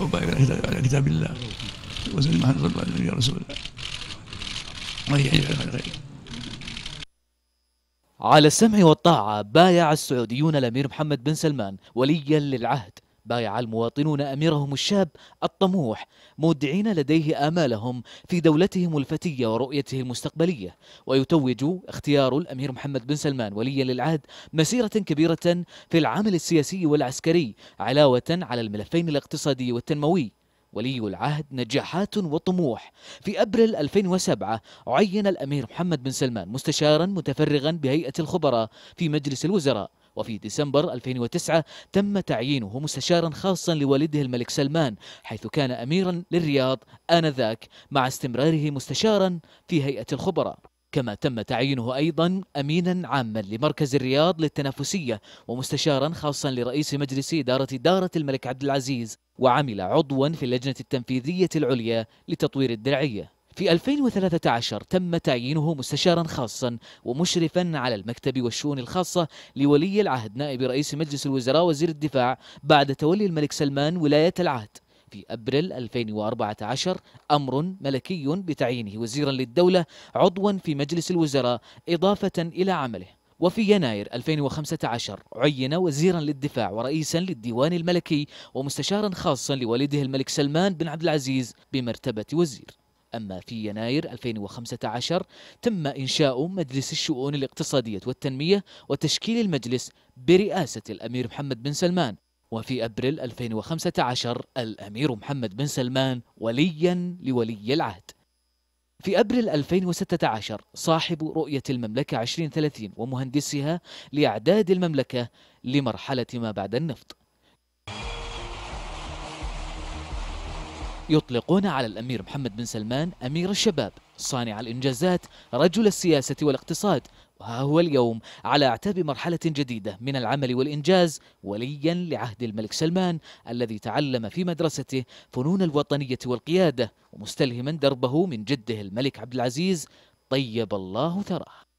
وبارك على كتاب الله وزن محمد صلى الله عليه وسلم يا رسول الله على غيره على السمع والطاعة بايع السعوديون الأمير محمد بن سلمان وليا للعهد بايع المواطنون أميرهم الشاب الطموح مودعين لديه آمالهم في دولتهم الفتية ورؤيته المستقبلية ويتوج اختيار الأمير محمد بن سلمان وليا للعهد مسيرة كبيرة في العمل السياسي والعسكري علاوة على الملفين الاقتصادي والتنموي ولي العهد نجاحات وطموح في أبريل 2007 عين الأمير محمد بن سلمان مستشارا متفرغا بهيئة الخبراء في مجلس الوزراء وفي ديسمبر 2009 تم تعيينه مستشارا خاصا لوالده الملك سلمان حيث كان أميرا للرياض آنذاك مع استمراره مستشارا في هيئة الخبراء كما تم تعيينه أيضا أمينا عاما لمركز الرياض للتنافسية ومستشارا خاصا لرئيس مجلس إدارة دارة الملك عبد العزيز وعمل عضوا في اللجنة التنفيذية العليا لتطوير الدرعية في 2013 تم تعيينه مستشارا خاصا ومشرفا على المكتب والشؤون الخاصة لولي العهد نائب رئيس مجلس الوزراء وزير الدفاع بعد تولي الملك سلمان ولاية العهد في أبريل 2014 أمر ملكي بتعيينه وزيرا للدولة عضوا في مجلس الوزراء إضافة إلى عمله وفي يناير 2015 عين وزيرا للدفاع ورئيسا للديوان الملكي ومستشارا خاصا لوالده الملك سلمان بن عبد العزيز بمرتبة وزير أما في يناير 2015 تم إنشاء مجلس الشؤون الاقتصادية والتنمية وتشكيل المجلس برئاسة الأمير محمد بن سلمان وفي أبريل 2015 الأمير محمد بن سلمان وليا لولي العهد في أبريل 2016 صاحب رؤية المملكة 2030 ومهندسها لإعداد المملكة لمرحلة ما بعد النفط يطلقون على الأمير محمد بن سلمان أمير الشباب صانع الإنجازات رجل السياسة والاقتصاد وها هو اليوم على اعتاب مرحلة جديدة من العمل والإنجاز وليا لعهد الملك سلمان الذي تعلم في مدرسته فنون الوطنية والقيادة ومستلهما دربه من جده الملك عبد العزيز طيب الله ثراه